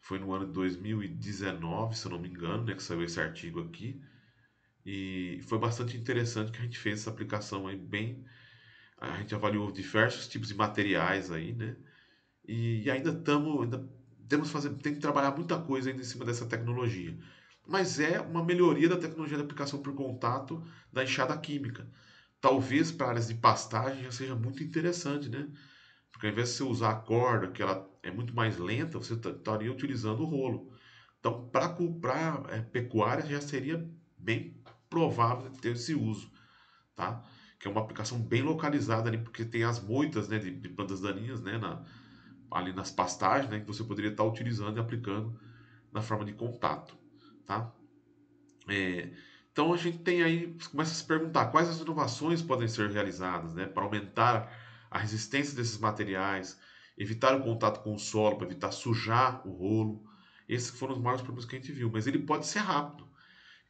Foi no ano de 2019, se eu não me engano, né? Que saiu esse artigo aqui. E foi bastante interessante que a gente fez essa aplicação aí bem... A gente avaliou diversos tipos de materiais aí, né? E, ainda estamos... Ainda temos fazer, tem que trabalhar muita coisa ainda em cima dessa tecnologia. Mas é uma melhoria da tecnologia da aplicação por contato da enxada química. Talvez para áreas de pastagem já seja muito interessante, né? Porque ao invés de você usar a corda, que ela é muito mais lenta, você estaria utilizando o rolo. Então, para é, pecuária já seria bem provável ter esse uso, tá? Que é uma aplicação bem localizada ali, porque tem as moitas né, de, de plantas daninhas né, na, ali nas pastagens, né, que você poderia estar tá utilizando e aplicando na forma de contato, tá? É, então a gente tem aí, começa a se perguntar quais as inovações podem ser realizadas, né, para aumentar a resistência desses materiais, evitar o contato com o solo para evitar sujar o rolo. Esses foram os maiores problemas que a gente viu, mas ele pode ser rápido.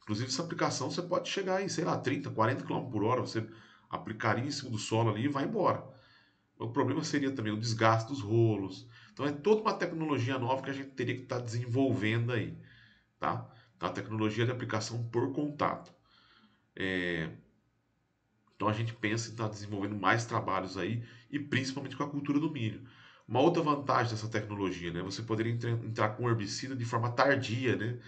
Inclusive, essa aplicação você pode chegar em, sei lá, 30, 40 km por hora, você aplicaria em cima do solo ali e vai embora. O problema seria também o desgaste dos rolos. Então, é toda uma tecnologia nova que a gente teria que estar tá desenvolvendo aí, tá? Então, a tecnologia de aplicação por contato. É, então a gente pensa em estar tá desenvolvendo mais trabalhos aí e principalmente com a cultura do milho. Uma outra vantagem dessa tecnologia, né? Você poderia entrar com herbicida de forma tardia, né?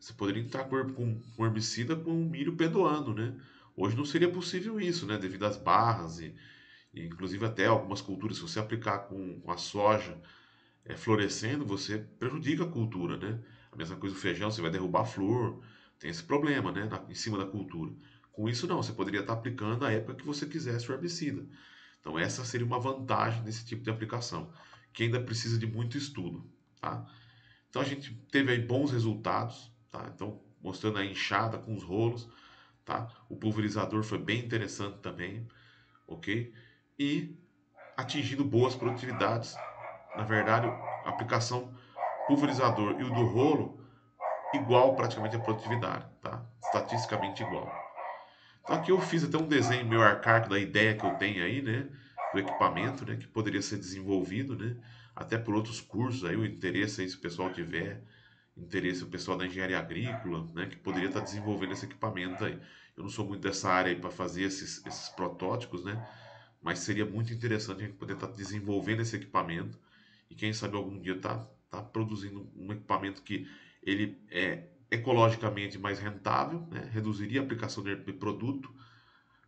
Você poderia entrar com herbicida com o milho pedoando, né? Hoje não seria possível isso, né? Devido às barras e, e inclusive até algumas culturas, se você aplicar com, com a soja é, florescendo, você prejudica a cultura, né? A mesma coisa o feijão, você vai derrubar a flor, tem esse problema, né? Na, em cima da cultura. Com isso, não, você poderia estar aplicando a época que você quisesse o herbicida. Então, essa seria uma vantagem desse tipo de aplicação, que ainda precisa de muito estudo. Tá? Então, a gente teve aí bons resultados, tá? então, mostrando a inchada com os rolos. Tá? O pulverizador foi bem interessante também, ok? E atingindo boas produtividades. Na verdade, a aplicação pulverizador e o do rolo igual praticamente a produtividade, tá? Estatisticamente igual. Aqui eu fiz até um desenho meu arcaico da ideia que eu tenho aí, né? Do equipamento, né? Que poderia ser desenvolvido, né? Até por outros cursos aí, o interesse aí, se o pessoal tiver interesse, o pessoal da engenharia agrícola, né? Que poderia estar tá desenvolvendo esse equipamento aí. Eu não sou muito dessa área aí para fazer esses, esses protótipos, né? Mas seria muito interessante a gente poder estar tá desenvolvendo esse equipamento e quem sabe algum dia tá, tá produzindo um equipamento que ele é ecologicamente mais rentável, né? reduziria a aplicação de produto,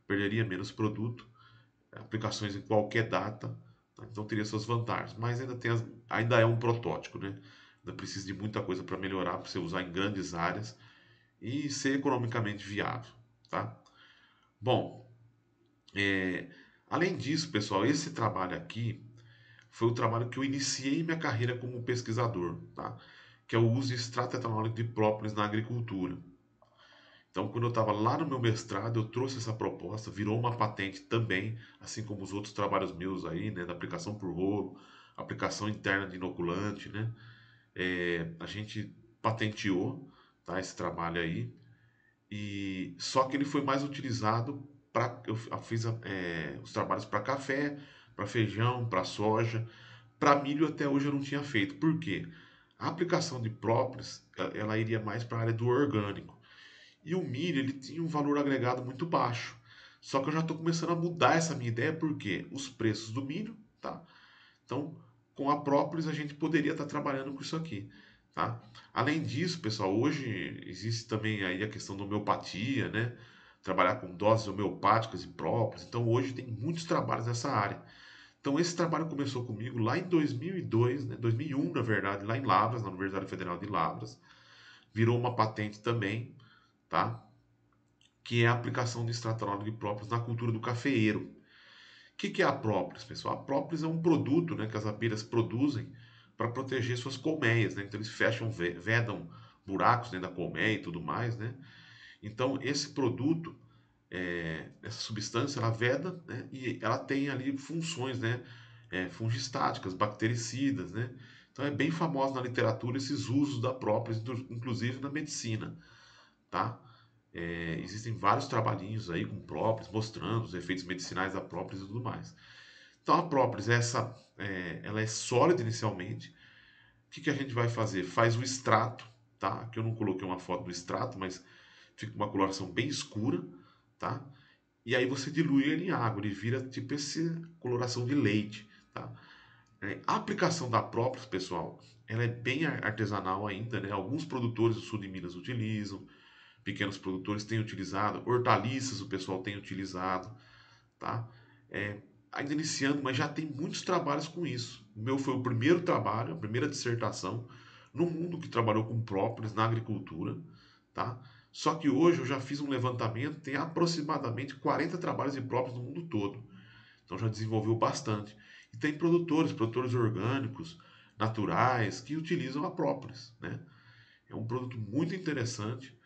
perderia menos produto, aplicações em qualquer data, tá? então teria suas vantagens, mas ainda, tem as, ainda é um protótipo, né? ainda precisa de muita coisa para melhorar, para você usar em grandes áreas e ser economicamente viável. Tá? Bom, é, além disso, pessoal, esse trabalho aqui foi o trabalho que eu iniciei minha carreira como pesquisador. Tá? que é o uso de extrato etanólico de própolis na agricultura. Então, quando eu estava lá no meu mestrado, eu trouxe essa proposta, virou uma patente também, assim como os outros trabalhos meus aí, né, da aplicação por rolo, aplicação interna de inoculante, né? É, a gente patenteou tá, esse trabalho aí, e só que ele foi mais utilizado para eu fiz é, os trabalhos para café, para feijão, para soja, para milho até hoje eu não tinha feito. Por quê? A aplicação de própolis, ela iria mais para a área do orgânico. E o milho, ele tinha um valor agregado muito baixo. Só que eu já estou começando a mudar essa minha ideia, porque os preços do milho, tá? Então, com a própolis, a gente poderia estar tá trabalhando com isso aqui, tá? Além disso, pessoal, hoje existe também aí a questão da homeopatia, né? Trabalhar com doses homeopáticas e própolis. Então, hoje tem muitos trabalhos nessa área. Então esse trabalho começou comigo lá em 2002, né, 2001 na verdade, lá em Lavras, na Universidade Federal de Lavras. Virou uma patente também, tá? Que é a aplicação de estratanol de própolis na cultura do cafeeiro. O que, que, é a própolis, pessoal? A própolis é um produto né, que as abelhas produzem para proteger suas colmeias, né? Então eles fecham, vedam buracos dentro da colmeia e tudo mais, né? Então esse produto é, essa substância, ela veda né, e ela tem ali funções né, é, fungistáticas, bactericidas. Né? Então é bem famosa na literatura esses usos da própolis, inclusive na medicina. Tá? É, existem vários trabalhinhos aí com própolis, mostrando os efeitos medicinais da própolis e tudo mais. Então a própolis, essa, é, ela é sólida inicialmente. O que, que a gente vai fazer? Faz o extrato, tá? Aqui eu não coloquei uma foto do extrato, mas fica uma coloração bem escura tá? E aí você dilui ele em água, ele vira tipo essa coloração de leite, tá? É, a aplicação da própolis, pessoal, ela é bem artesanal ainda, né? Alguns produtores do sul de Minas utilizam, pequenos produtores têm utilizado, hortaliças o pessoal tem utilizado, tá? É, ainda iniciando, mas já tem muitos trabalhos com isso. O meu foi o primeiro trabalho, a primeira dissertação no mundo que trabalhou com própolis na agricultura, tá? Só que hoje eu já fiz um levantamento, tem aproximadamente 40 trabalhos impróprios no mundo todo. Então já desenvolveu bastante. E tem produtores, produtores orgânicos, naturais, que utilizam a própolis. Né? É um produto muito interessante.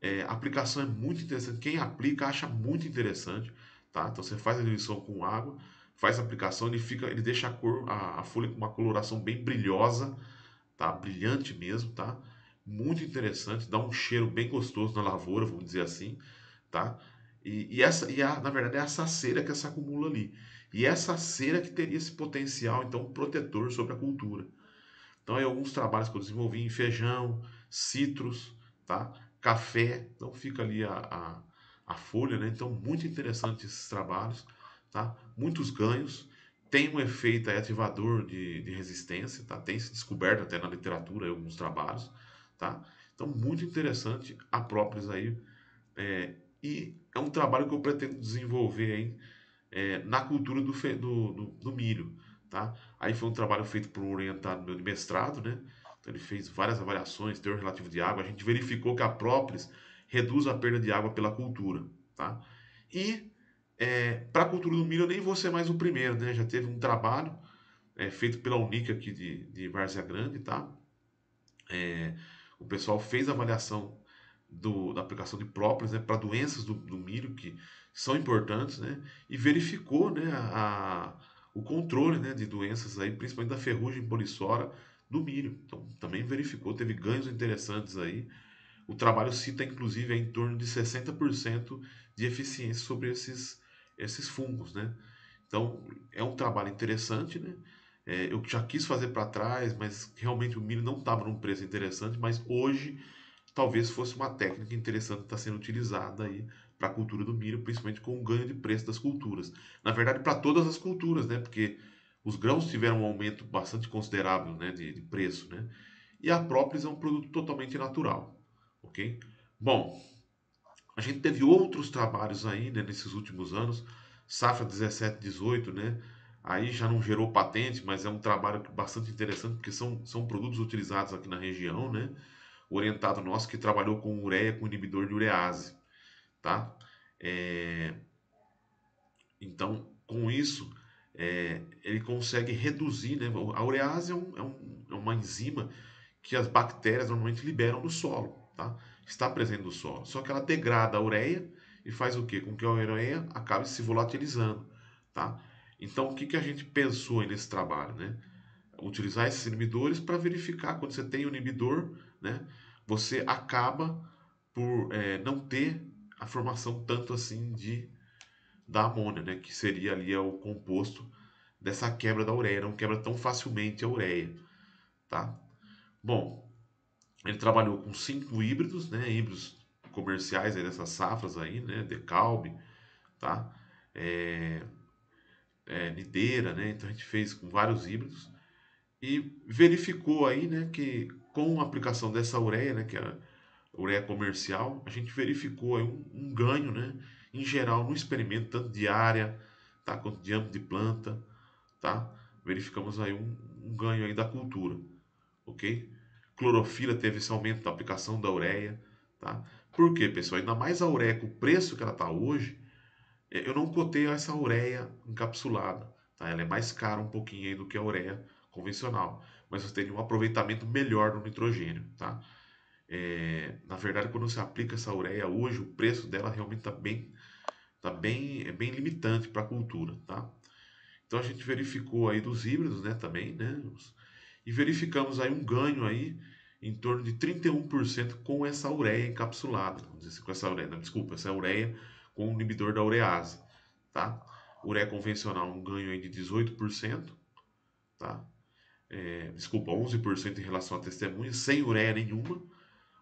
É, a aplicação é muito interessante. Quem aplica acha muito interessante. Tá? Então você faz a diluição com água, faz a aplicação, ele fica, ele deixa a, cor, a, a folha com uma coloração bem brilhosa, tá? Brilhante mesmo, tá? muito interessante, dá um cheiro bem gostoso na lavoura, vamos dizer assim, tá? E, e essa, e a, na verdade é essa cera que se acumula ali. E essa cera que teria esse potencial, então, protetor sobre a cultura. Então, aí alguns trabalhos que eu desenvolvi em feijão, citros, tá? Café, então fica ali a, a, a folha, né? Então, muito interessante esses trabalhos, tá? Muitos ganhos tem um efeito ativador de, de, resistência, tá? tem se descoberto até na literatura alguns trabalhos, tá? Então, muito interessante a Própolis aí. É, e é um trabalho que eu pretendo desenvolver aí, é, na cultura do, fe, do, do, do, milho, tá? Aí foi um trabalho feito por um orientado meu de mestrado, né? Então, ele fez várias avaliações, teor relativo de água. A gente verificou que a Própolis reduz a perda de água pela cultura, tá? E é, para a cultura do milho, eu nem vou ser mais o primeiro, né? Já teve um trabalho é, feito pela Unica aqui de, de Várzea Grande, tá? É, o pessoal fez a avaliação do, da aplicação de própolis né, para doenças do, do, milho que são importantes né, e verificou né, a, o controle né, de doenças, aí, principalmente da ferrugem polissora no milho. Então, também verificou, teve ganhos interessantes aí. O trabalho cita, inclusive, em torno de 60% de eficiência sobre esses, esses fungos, né? Então, é um trabalho interessante, né? É, eu já quis fazer para trás, mas realmente o milho não estava num preço interessante, mas hoje talvez fosse uma técnica interessante que está sendo utilizada aí para a cultura do milho, principalmente com o ganho de preço das culturas. Na verdade, para todas as culturas, né? Porque os grãos tiveram um aumento bastante considerável né? de, de preço, né? E a própolis é um produto totalmente natural, ok? Bom, a gente teve outros trabalhos aí né, nesses últimos anos, safra 17, 18, né? Aí já não gerou patente, mas é um trabalho bastante interessante, porque são, são produtos utilizados aqui na região, né? O orientado nosso que trabalhou com ureia, com inibidor de urease, tá? É... Então, com isso, é... ele consegue reduzir, né? A urease é, um, é, um, é uma enzima que as bactérias normalmente liberam no solo, tá? Está presente no solo. Só que ela degrada a ureia e faz o quê? Com que a ureia acabe se volatilizando, tá? Então, o que, que a gente pensou nesse trabalho? Né? Utilizar esses inibidores para verificar quando você tem um inibidor, né, você acaba por é, não ter a formação tanto assim de da amônia, né, que seria ali é o composto dessa quebra da ureia, não quebra tão facilmente a ureia, tá? Bom, ele trabalhou com cinco híbridos, né, híbridos comerciais aí dessas safras aí, né, decalbe tá? É, é, Nideira, né? Então a gente fez com vários híbridos e verificou aí, né, que com a aplicação dessa ureia, né, que é a ureia comercial, a gente verificou aí um, um ganho, né, em geral no experimento tanto de área, tá, quanto de âmbito de planta, tá? Verificamos aí um, um ganho aí da cultura, ok? Clorofila teve esse aumento da aplicação da ureia, tá? Por quê, pessoal? Ainda mais a ureia, com o preço que ela está hoje, é, eu não cotei essa ureia encapsulada, tá? Ela é mais cara um pouquinho aí do que a ureia convencional, mas você tem um aproveitamento melhor do nitrogênio, tá? É, na verdade, quando você aplica essa ureia hoje, o preço dela realmente está bem, tá bem, é bem limitante para a cultura, tá? Então a gente verificou aí dos híbridos, né, também, né? E verificamos aí um ganho aí em torno de 31% com essa ureia encapsulada, vamos dizer, assim, com essa ureia, não, desculpa, essa ureia com o inibidor da urease, tá? Ureia convencional, um ganho aí de 18%, tá? É, desculpa, 11% em relação à testemunha, sem ureia nenhuma,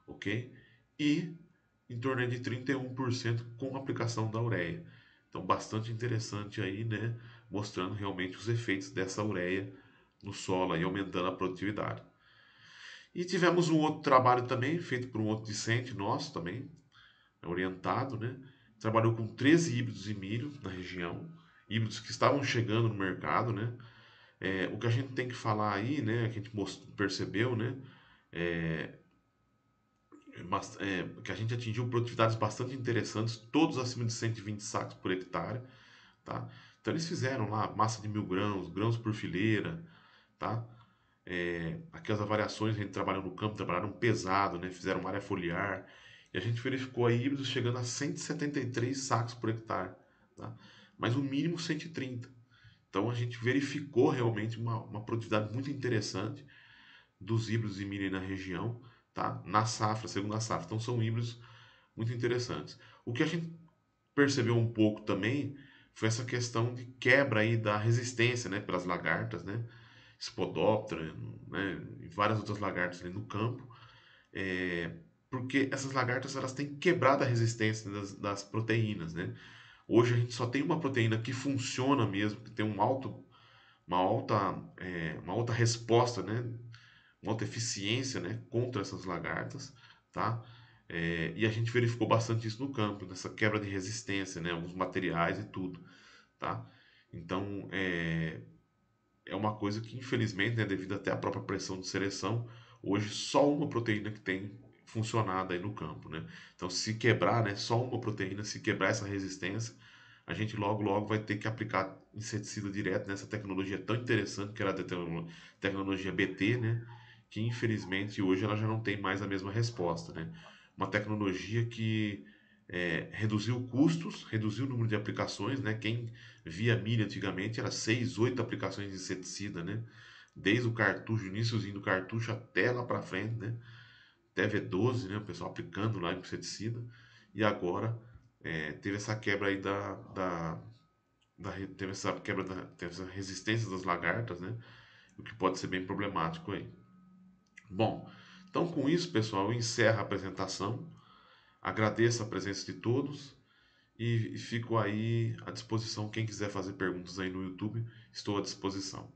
ok? E em torno de 31% com a aplicação da ureia. Então, bastante interessante aí, né? Mostrando realmente os efeitos dessa ureia no solo e aumentando a produtividade. E tivemos um outro trabalho também, feito por um outro discente nosso também, orientado, né? trabalhou com 13 híbridos de milho na região, híbridos que estavam chegando no mercado, né? É, o que a gente tem que falar aí, né, que a gente percebeu, né, é, é, que a gente atingiu produtividades bastante interessantes, todos acima de 120 sacos por hectare, tá? Então eles fizeram lá massa de mil grãos, grãos por fileira, tá? É, aquelas variações a gente trabalhou no campo, trabalharam pesado, né? Fizeram área foliar, e a gente verificou aí híbridos chegando a 173 sacos por hectare, tá? mas o mínimo 130. Então a gente verificou realmente uma, uma produtividade muito interessante dos híbridos de milho na região, tá? na safra, segunda safra. Então são híbridos muito interessantes. O que a gente percebeu um pouco também foi essa questão de quebra aí da resistência né, pelas lagartas, né, Spodoptera né, e várias outras lagartas ali no campo. É, porque essas lagartas elas têm quebrado a resistência das, das proteínas, né? Hoje a gente só tem uma proteína que funciona mesmo, que tem um alto, uma alta, é, uma alta resposta, né? Uma alta eficiência, né? Contra essas lagartas, tá? É, e a gente verificou bastante isso no campo, nessa quebra de resistência, né? Alguns materiais e tudo, tá? Então, é, é uma coisa que, infelizmente, né, devido até à própria pressão de seleção, hoje só uma proteína que tem funcionada aí no campo, né? Então, se quebrar, né, só uma proteína, se quebrar essa resistência, a gente logo, logo vai ter que aplicar inseticida direto nessa tecnologia tão interessante que era a tecnologia BT, né? Que infelizmente hoje ela já não tem mais a mesma resposta, né? Uma tecnologia que é, reduziu custos, reduziu o número de aplicações, né? Quem via milha antigamente era 6, 8 aplicações de inseticida, né? Desde o cartucho, iníciozinho do cartucho até lá para frente, né? TV12, né, o pessoal aplicando lá inseticida, e agora é, teve essa quebra aí da, da, da teve essa quebra da teve essa resistência das lagartas, né, o que pode ser bem problemático aí. Bom, então com isso pessoal eu encerro a apresentação, agradeço a presença de todos e, e fico aí à disposição quem quiser fazer perguntas aí no YouTube, estou à disposição.